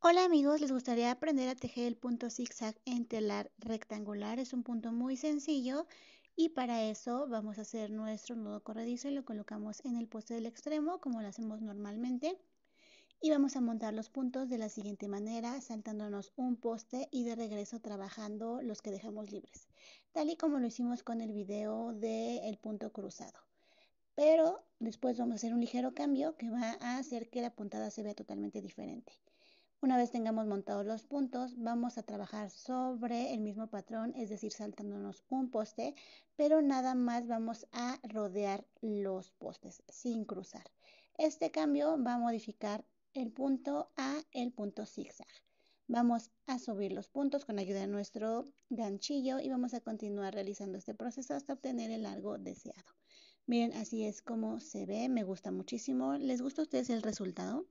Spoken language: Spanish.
Hola amigos, les gustaría aprender a tejer el punto zigzag en telar rectangular. Es un punto muy sencillo y para eso vamos a hacer nuestro nudo corredizo y lo colocamos en el poste del extremo como lo hacemos normalmente. Y vamos a montar los puntos de la siguiente manera, saltándonos un poste y de regreso trabajando los que dejamos libres, tal y como lo hicimos con el video del el punto cruzado pero después vamos a hacer un ligero cambio que va a hacer que la puntada se vea totalmente diferente. Una vez tengamos montados los puntos, vamos a trabajar sobre el mismo patrón, es decir, saltándonos un poste, pero nada más vamos a rodear los postes sin cruzar. Este cambio va a modificar el punto a el punto zigzag. Vamos a subir los puntos con ayuda de nuestro ganchillo y vamos a continuar realizando este proceso hasta obtener el largo deseado. Miren, así es como se ve, me gusta muchísimo. ¿Les gusta a ustedes el resultado?